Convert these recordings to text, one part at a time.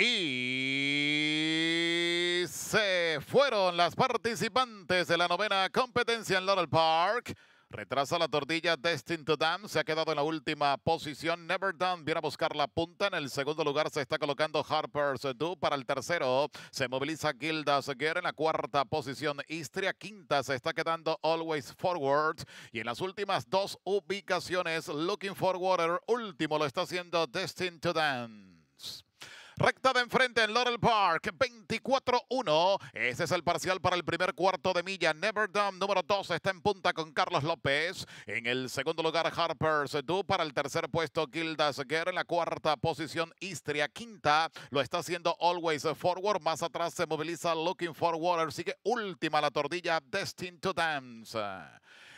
Y se fueron las participantes de la novena competencia en Laurel Park. Retrasa la tortilla Destin to Dance. Se ha quedado en la última posición. Never Done viene a buscar la punta. En el segundo lugar se está colocando Harper's Do. Para el tercero se moviliza Gilda Gear En la cuarta posición Istria. Quinta se está quedando Always Forward. Y en las últimas dos ubicaciones, Looking for Water último lo está haciendo Destin to Dance. Recta de enfrente en Laurel Park, 24-1. Ese es el parcial para el primer cuarto de milla. Neverdam, número 2, está en punta con Carlos López. En el segundo lugar, Harper's Du. Para el tercer puesto, Gildas Guerra. En la cuarta posición, Istria. Quinta, lo está haciendo Always Forward. Más atrás se moviliza Looking Forward. Sigue última la tordilla, Destined to Dance.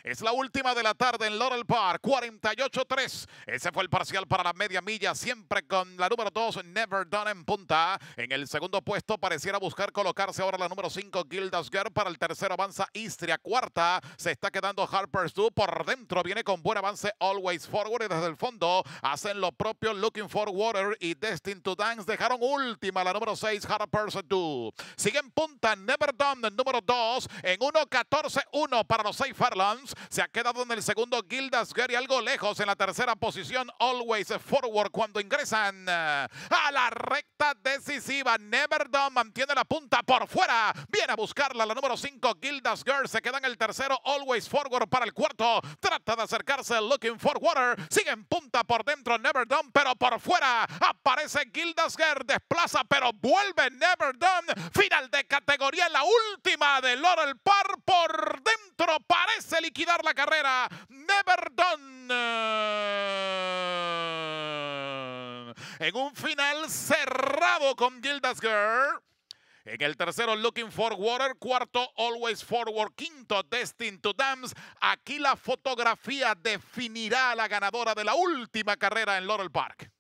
Es la última de la tarde en Laurel Park, 48-3. Ese fue el parcial para la media milla, siempre con la número 2, Never Done en punta. En el segundo puesto pareciera buscar colocarse ahora la número 5, Gildas Girl. Para el tercero avanza Istria, cuarta. Se está quedando Harper's Do. Por dentro viene con buen avance Always Forward y desde el fondo hacen lo propio Looking for Water y Destined to Dance. Dejaron última la número 6, Harper's Do. Sigue en punta Never Done, en número 2, en 1-14-1 para los 6, Fairlands. Se ha quedado en el segundo Gildas Y algo lejos. En la tercera posición, Always Forward. Cuando ingresan eh, a la recta decisiva, Done mantiene la punta por fuera. Viene a buscarla la número 5, Gildas Girl. Se queda en el tercero, Always Forward para el cuarto. Trata de acercarse, Looking for Water. Sigue en punta por dentro, Done pero por fuera aparece Gildas Girl. Desplaza, pero vuelve Done Final de categoría, la última de Laurel Par por se liquidar la carrera. Never done. En un final cerrado con Gildas Girl. En el tercero, Looking for Water. Cuarto, Always Forward. Quinto, Destined to Dams. Aquí la fotografía definirá a la ganadora de la última carrera en Laurel Park.